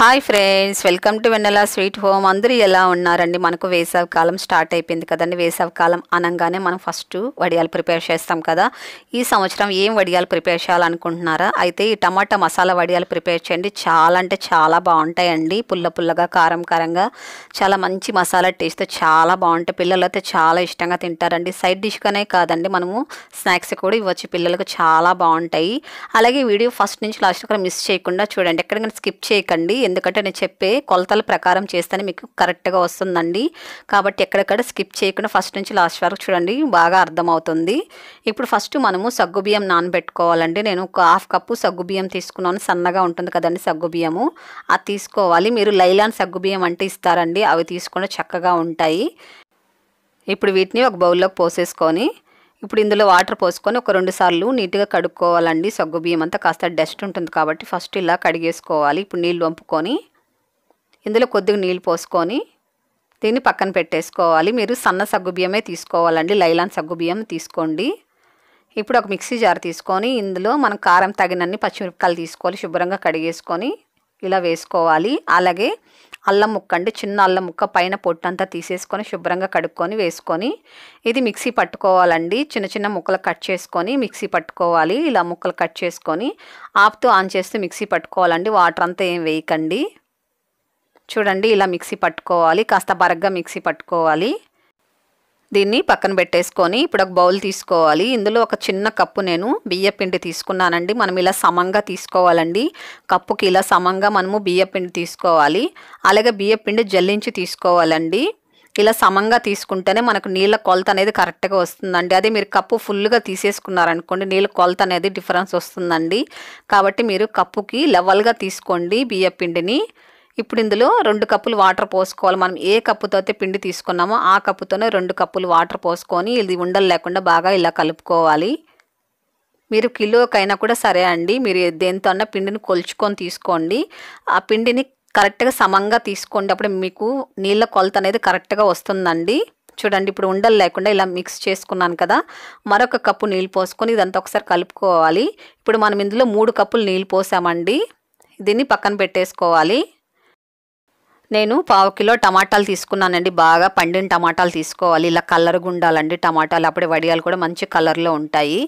hi friends welcome to Vennela sweet home అందరూ ఎలా ఉన్నారండి మనకు వేసవి కాలం స్టార్ట్ అయిపోయింది కదండి వేసవి కాలం అనగానే మనం ఫస్ట్ వడియాలు ప్రిపేర్ చేస్తాం కదా ఈ సంవత్సరం ఏం వడియాలు ప్రిపేర్ చేయాలనుకుంటున్నారా అయితే ఈ టమాటా మసాలా వడియాలు ప్రిపేర్ చేయండి చాలా అంటే చాలా బాగుంటాయండి పుల్ల పుల్లగా కారం కారంగా చాలా మంచి మసాలా టేస్ట్ చాలా బాగుంటాయి పిల్లలు అయితే చాలా ఇష్టంగా తింటారండి సైడ్ డిష్గానే కాదండి మనము స్నాక్స్ కూడా ఇవ్వచ్చు పిల్లలకు చాలా బాగుంటాయి అలాగే వీడియో ఫస్ట్ నుంచి లాస్ట్ కూడా మిస్ చేయకుండా చూడండి ఎక్కడికైనా స్కిప్ చేయకండి ఎందుకంటే నేను చెప్పే కొలతల ప్రకారం చేస్తేనే మీకు కరెక్ట్గా వస్తుందండి కాబట్టి ఎక్కడెక్కడ స్కిప్ చేయకుండా ఫస్ట్ నుంచి లాస్ట్ వరకు చూడండి బాగా అర్థమవుతుంది ఇప్పుడు ఫస్ట్ మనము సగ్గుబియ్యం నానబెట్టుకోవాలండి నేను ఒక హాఫ్ కప్పు సగ్గుబియ్యం తీసుకున్నాను సన్నగా ఉంటుంది కదండి సగ్గుబియ్యము అది తీసుకోవాలి మీరు లైలాన్ సగ్గుబియ్యం అంటే ఇస్తారండి అవి తీసుకుంటే చక్కగా ఉంటాయి ఇప్పుడు వీటిని ఒక బౌల్లోకి పోసేసుకొని ఇప్పుడు ఇందులో వాటర్ పోసుకొని ఒక రెండు సార్లు నీట్గా కడుక్కోవాలండి సగ్గు బియ్యం అంతా కాస్త డస్ట్ ఉంటుంది కాబట్టి ఫస్ట్ ఇలా కడిగేసుకోవాలి ఇప్పుడు నీళ్ళు వంపుకొని ఇందులో కొద్దిగా నీళ్ళు పోసుకొని దీన్ని పక్కన పెట్టేసుకోవాలి మీరు సన్న సగ్గు బియ్యమే తీసుకోవాలండి లైలాన్ సగ్గు బియ్యం తీసుకోండి ఇప్పుడు ఒక మిక్సీ జార్ తీసుకొని ఇందులో మనం కారం తగినన్ని పచ్చిమిరపకాయలు తీసుకోవాలి శుభ్రంగా కడిగేసుకొని ఇలా వేసుకోవాలి అలాగే అల్లం ముక్క అండి చిన్న అల్లం ముక్క పైన పొట్టంతా తీసేసుకొని శుభ్రంగా కడుక్కొని వేసుకొని ఇది మిక్సీ పట్టుకోవాలండి చిన్న చిన్న ముక్కలు కట్ చేసుకొని మిక్సీ పట్టుకోవాలి ఇలా ముక్కలు కట్ చేసుకొని ఆపుతూ ఆన్ చేస్తూ మిక్సీ పట్టుకోవాలండి వాటర్ అంతా ఏం వేయకండి చూడండి ఇలా మిక్సీ పట్టుకోవాలి కాస్త బరగ్గా మిక్సీ పట్టుకోవాలి దీన్ని పక్కన పెట్టేసుకొని ఇప్పుడు ఒక బౌల్ తీసుకోవాలి ఇందులో ఒక చిన్న కప్పు నేను బియ్యపిండి తీసుకున్నానండి మనం ఇలా సమంగా తీసుకోవాలండి కప్పుకి ఇలా సమంగా మనము బియ్యపిండి తీసుకోవాలి అలాగే బియ్యపిండి జల్లించి తీసుకోవాలండి ఇలా సమంగా తీసుకుంటేనే మనకు నీళ్ళ కొలత అనేది కరెక్ట్గా వస్తుందండి అదే మీరు కప్పు ఫుల్గా తీసేసుకున్నారనుకోండి నీళ్ళ కొలత అనేది డిఫరెన్స్ వస్తుందండి కాబట్టి మీరు కప్పుకి లెవెల్గా తీసుకోండి బియ్యపిండిని ఇప్పుడు ఇందులో రెండు కప్పులు వాటర్ పోసుకోవాలి మనం ఏ కప్పుతో అయితే పిండి తీసుకున్నామో ఆ కప్పుతోనే రెండు కప్పులు వాటర్ పోసుకొని ఇది ఉండలు లేకుండా బాగా ఇలా కలుపుకోవాలి మీరు కిలోకైనా కూడా సరే అండి మీరు దేంతో అన్న పిండిని కొలుచుకొని తీసుకోండి ఆ పిండిని కరెక్ట్గా సమంగా తీసుకోండి అప్పుడు మీకు నీళ్ళ కొలత అనేది కరెక్ట్గా వస్తుందండి చూడండి ఇప్పుడు ఉండలు లేకుండా ఇలా మిక్స్ చేసుకున్నాను కదా మరొక కప్పు నీళ్ళు పోసుకొని ఇదంతా ఒకసారి కలుపుకోవాలి ఇప్పుడు మనం ఇందులో మూడు కప్పులు నీళ్ళు పోసామండి దీన్ని పక్కన పెట్టేసుకోవాలి నేను పావు కిలో టమాటాలు తీసుకున్నానండి బాగా పండిన టమాటాలు తీసుకోవాలి ఇలా కలర్గా ఉండాలండి టమాటాలు అప్పుడే వడియాలు కూడా మంచి కలర్లో ఉంటాయి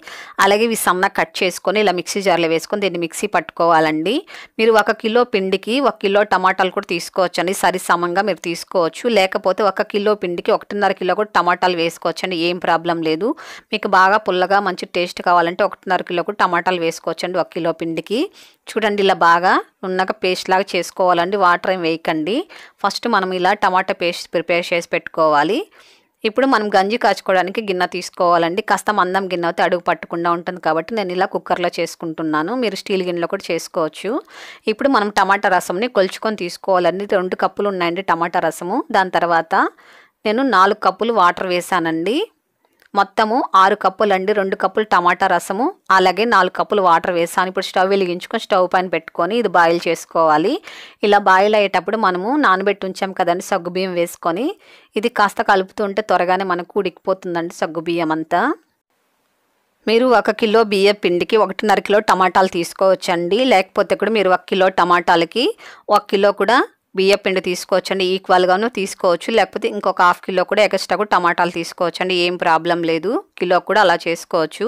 అలాగే ఇవి సన్న కట్ చేసుకొని ఇలా మిక్సీ జార్లో వేసుకొని దీన్ని మిక్సీ పట్టుకోవాలండి మీరు ఒక కిలో పిండికి ఒక కిలో టమాటాలు కూడా తీసుకోవచ్చు అండి సరి సమంగా మీరు తీసుకోవచ్చు లేకపోతే ఒక కిలో పిండికి ఒకటిన్నర కిలో కూడా టమాటాలు వేసుకోవచ్చు అండి ఏం ప్రాబ్లం లేదు మీకు బాగా పుల్లగా మంచి టేస్ట్ కావాలంటే ఒకటిన్నర కిలో కూడా టమాటాలు వేసుకోవచ్చు అండి ఒక కిలో పిండికి చూడండి ఇలా బాగా నున్నగా పేస్ట్ లాగా చేసుకోవాలండి వాటర్ ఏం వేయకండి ఫస్ట్ మనం ఇలా టమాటా పేస్ట్ ప్రిపేర్ చేసి పెట్టుకోవాలి ఇప్పుడు మనం గంజి కాచుకోవడానికి గిన్నె తీసుకోవాలండి కాస్త మందం గిన్నె అయితే అడుగు పట్టకుండా ఉంటుంది కాబట్టి నేను ఇలా కుక్కర్లో చేసుకుంటున్నాను మీరు స్టీల్ గిన్నెలో కూడా చేసుకోవచ్చు ఇప్పుడు మనం టమాటా రసంని కొలుచుకొని తీసుకోవాలండి రెండు కప్పులు ఉన్నాయండి టమాటా రసము దాని తర్వాత నేను నాలుగు కప్పులు వాటర్ వేసానండి మొత్తము ఆరు కప్పులు అండి రెండు కప్పులు టమాటా రసము అలాగే నాలుగు కప్పులు వాటర్ వేసాను ఇప్పుడు స్టవ్ వెలిగించుకొని స్టవ్ పైన పెట్టుకొని ఇది బాయిల్ చేసుకోవాలి ఇలా బాయిల్ అయ్యేటప్పుడు మనము నానబెట్టి ఉంచాం కదండి సగ్గుబియ్యం వేసుకొని ఇది కాస్త కలుపుతుంటే త్వరగానే మనకు ఉడికిపోతుందండి సగ్గుబియ్యం అంతా మీరు ఒక కిలో బియ్య పిండికి ఒకటిన్నర కిలో టమాటాలు తీసుకోవచ్చండి లేకపోతే కూడా మీరు ఒక కిలో టమాటాలకి ఒక కిలో కూడా బియ్యపిండి తీసుకోవచ్చండి ఈక్వల్గాను తీసుకోవచ్చు లేకపోతే ఇంకొక హాఫ్ కిలో కూడా ఎక్స్ట్రా కూడా టమాటాలు తీసుకోవచ్చండి ఏం ప్రాబ్లం లేదు కిలో కూడా అలా చేసుకోవచ్చు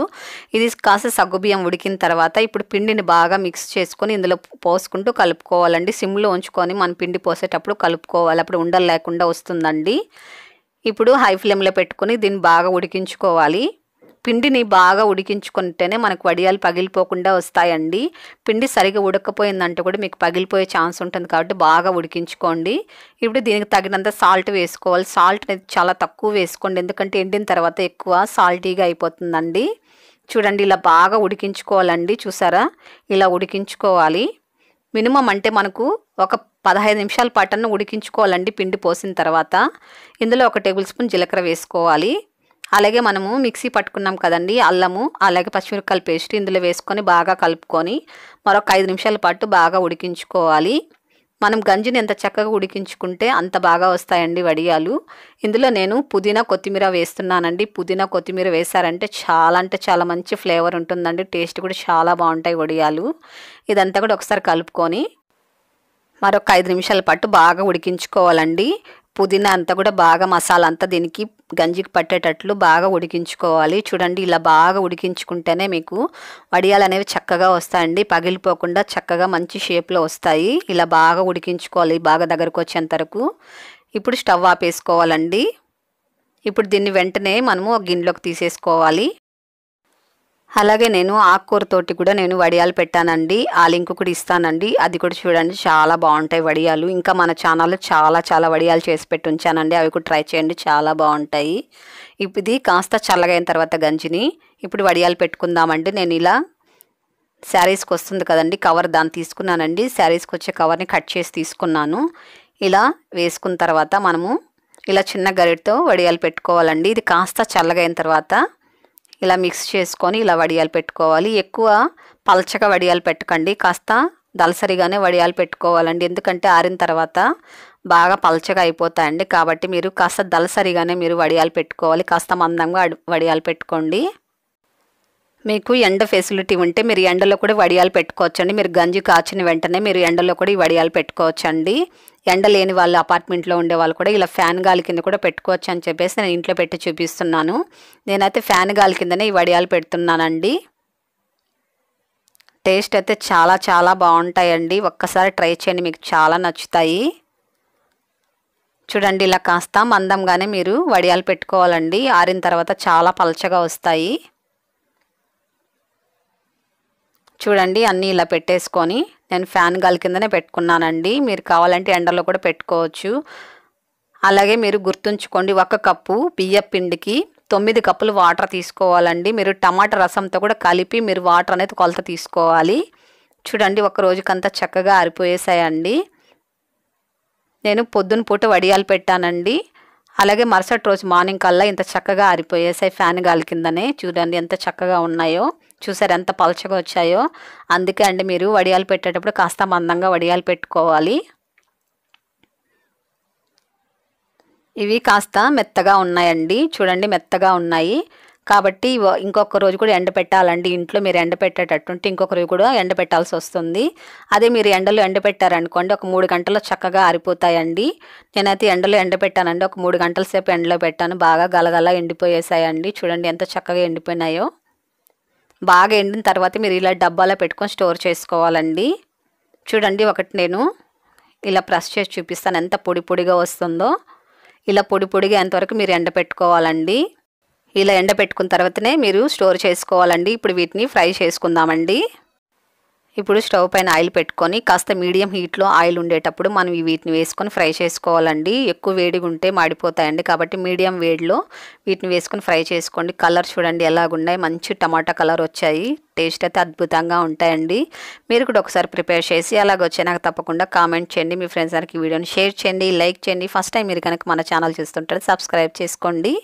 ఇది కాస్త సగ్గుబియ్యం ఉడికిన తర్వాత ఇప్పుడు పిండిని బాగా మిక్స్ చేసుకొని ఇందులో పోసుకుంటూ కలుపుకోవాలండి సిమ్లో ఉంచుకొని మన పిండి పోసేటప్పుడు కలుపుకోవాలి అప్పుడు ఉండలు లేకుండా వస్తుందండి ఇప్పుడు హై ఫ్లేమ్లో పెట్టుకొని దీన్ని బాగా ఉడికించుకోవాలి పిండిని బాగా ఉడికించుకుంటేనే మనకు వడియాలు పగిలిపోకుండా వస్తాయండి పిండి సరిగా ఉడకపోయిందంటే కూడా మీకు పగిలిపోయే ఛాన్స్ ఉంటుంది కాబట్టి బాగా ఉడికించుకోండి ఇప్పుడు దీనికి తగినంత సాల్ట్ వేసుకోవాలి సాల్ట్ అనేది చాలా తక్కువ వేసుకోండి ఎందుకంటే ఎండిన తర్వాత ఎక్కువ సాల్టీగా అయిపోతుందండి చూడండి ఇలా బాగా ఉడికించుకోవాలండి చూసారా ఇలా ఉడికించుకోవాలి మినిమం అంటే మనకు ఒక పదహైదు నిమిషాల పాటను ఉడికించుకోవాలండి పిండి పోసిన తర్వాత ఇందులో ఒక టేబుల్ స్పూన్ జీలకర్ర వేసుకోవాలి అలాగే మనము మిక్సీ పట్టుకున్నాం కదండి అల్లము అలాగే పచ్చిమిరపకాయల పేస్ట్ ఇందులో వేసుకొని బాగా కలుపుకొని మరొక ఐదు నిమిషాల పాటు బాగా ఉడికించుకోవాలి మనం గంజిని ఎంత చక్కగా ఉడికించుకుంటే అంత బాగా వస్తాయండి వడియాలు ఇందులో నేను పుదీనా కొత్తిమీర వేస్తున్నానండి పుదీనా కొత్తిమీర వేశారంటే చాలా అంటే చాలా మంచి ఫ్లేవర్ ఉంటుందండి టేస్ట్ కూడా చాలా బాగుంటాయి వడియాలు ఇదంతా కూడా ఒకసారి కలుపుకొని మరొక ఐదు నిమిషాల పాటు బాగా ఉడికించుకోవాలండి పుదీనా అంతా కూడా బాగా మసాలా అంతా దీనికి గంజికి పట్టేటట్లు బాగా ఉడికించుకోవాలి చూడండి ఇలా బాగా ఉడికించుకుంటేనే మీకు వడియాలు అనేవి చక్కగా వస్తాయండి పగిలిపోకుండా చక్కగా మంచి షేప్లో వస్తాయి ఇలా బాగా ఉడికించుకోవాలి బాగా దగ్గరకు వచ్చేంత వరకు ఇప్పుడు స్టవ్ ఆపేసుకోవాలండి ఇప్పుడు దీన్ని వెంటనే మనము గిన్నెలోకి తీసేసుకోవాలి అలాగే నేను ఆకుకూరతోటి కూడా నేను వడియాలు పెట్టానండి ఆ లింక్ కూడా ఇస్తానండి అది కూడా చూడండి చాలా బాగుంటాయి వడియాలు ఇంకా మన ఛానల్లో చాలా చాలా వడియాలు చేసి పెట్టి ఉంచానండి అవి కూడా ట్రై చేయండి చాలా బాగుంటాయి ఇది కాస్త చల్లగైన తర్వాత గంజిని ఇప్పుడు వడియాలు పెట్టుకుందామండి నేను ఇలా శారీస్కి వస్తుంది కదండి కవర్ దాన్ని తీసుకున్నానండి శారీస్కి వచ్చే కవర్ని కట్ చేసి తీసుకున్నాను ఇలా వేసుకున్న తర్వాత మనము ఇలా చిన్న గరిటతో వడియాలు పెట్టుకోవాలండి ఇది కాస్త చల్లగైన తర్వాత ఇలా మిక్స్ చేసుకొని ఇలా వడియాలు పెట్టుకోవాలి ఎక్కువ పలచగా వడియాలు పెట్టకండి కాస్త దలసరిగానే వడియాలు పెట్టుకోవాలండి ఎందుకంటే ఆరిన తర్వాత బాగా పలచగా అయిపోతాయండి కాబట్టి మీరు కాస్త దలసరిగానే మీరు వడియాలు పెట్టుకోవాలి కాస్త మందంగా వడియాలు పెట్టుకోండి మీకు ఎండ ఫెసిలిటీ ఉంటే మీరు ఎండలో కూడా వడియాలు పెట్టుకోవచ్చండి మీరు గంజి కాచిన వెంటనే మీరు ఎండలో కూడా ఈ వడియాలు పెట్టుకోవచ్చండి ఎండ లేని వాళ్ళు అపార్ట్మెంట్లో ఉండే వాళ్ళు కూడా ఇలా ఫ్యాన్ గాలి కింద కూడా పెట్టుకోవచ్చు అని చెప్పేసి నేను ఇంట్లో పెట్టి చూపిస్తున్నాను నేనైతే ఫ్యాన్ గాలి కిందనే ఈ వడియాలు పెడుతున్నానండి టేస్ట్ అయితే చాలా చాలా బాగుంటాయండి ఒక్కసారి ట్రై చేయండి మీకు చాలా నచ్చుతాయి చూడండి ఇలా కాస్త మందంగానే మీరు వడియాలు పెట్టుకోవాలండి ఆరిన తర్వాత చాలా పలచగా వస్తాయి చూడండి అన్నీ ఇలా పెట్టేసుకొని నేను ఫ్యాన్ గాలి కిందనే పెట్టుకున్నానండి మీరు కావాలంటే ఎండలో కూడా పెట్టుకోవచ్చు అలాగే మీరు గుర్తుంచుకోండి ఒక కప్పు బియ్యం పిండికి తొమ్మిది కప్పులు వాటర్ తీసుకోవాలండి మీరు టమాటా రసంతో కూడా కలిపి మీరు వాటర్ అనేది కొలత తీసుకోవాలి చూడండి ఒక రోజుకంతా చక్కగా ఆరిపోయేసాయండి నేను పొద్దున పూట వడియాలు పెట్టానండి అలాగే మరుసటి రోజు మార్నింగ్ కల్లా ఇంత చక్కగా ఆరిపోయేసాయి ఫ్యాన్ గాలి కిందనే చూడండి ఎంత చక్కగా ఉన్నాయో చూసారు ఎంత పలచగా వచ్చాయో అందుకే అండి మీరు వడియాలు పెట్టేటప్పుడు కాస్త మందంగా వడియాలు పెట్టుకోవాలి ఇవి కాస్త మెత్తగా ఉన్నాయండి చూడండి మెత్తగా ఉన్నాయి కాబట్టి ఇంకొక రోజు కూడా ఎండ పెట్టాలండి ఇంట్లో మీరు ఎండ పెట్టేటట్టుంటే ఇంకొక రోజు కూడా ఎండ పెట్టాల్సి వస్తుంది అదే మీరు ఎండలో ఎండ పెట్టారనుకోండి ఒక మూడు గంటలు చక్కగా ఆరిపోతాయండి నేనైతే ఎండలో ఎండ పెట్టానండి ఒక మూడు గంటల సేపు ఎండలో పెట్టాను బాగా గలగల ఎండిపోయేసాయండి చూడండి ఎంత చక్కగా ఎండిపోయినాయో బాగా ఎండిన తర్వాత మీరు ఇలా డబ్బాలో పెట్టుకొని స్టోర్ చేసుకోవాలండి చూడండి ఒకటి నేను ఇలా ప్రెస్ చేసి చూపిస్తాను ఎంత పొడి పొడిగా వస్తుందో ఇలా పొడి పొడిగా ఎంతవరకు మీరు ఎండ పెట్టుకోవాలండి ఇలా ఎండబెట్టుకున్న తర్వాతనే మీరు స్టోర్ చేసుకోవాలండి ఇప్పుడు వీటిని ఫ్రై చేసుకుందామండి ఇప్పుడు స్టవ్ పైన ఆయిల్ పెట్టుకొని కాస్త మీడియం హీట్లో ఆయిల్ ఉండేటప్పుడు మనం వీటిని వేసుకొని ఫ్రై చేసుకోవాలండి ఎక్కువ వేడిగా ఉంటే మాడిపోతాయండి కాబట్టి మీడియం వేడిలో వీటిని వేసుకొని ఫ్రై చేసుకోండి కలర్ చూడండి ఎలాగున్నాయి మంచి టమాటా కలర్ వచ్చాయి టేస్ట్ అయితే అద్భుతంగా ఉంటాయండి మీరు కూడా ఒకసారి ప్రిపేర్ చేసి అలాగొచ్చే నాకు తప్పకుండా కామెంట్ చేయండి మీ ఫ్రెండ్స్ అందరికి వీడియోని షేర్ చేయండి లైక్ చేయండి ఫస్ట్ టైం మీరు కనుక మన ఛానల్ చూస్తుంటారు సబ్స్క్రైబ్ చేసుకోండి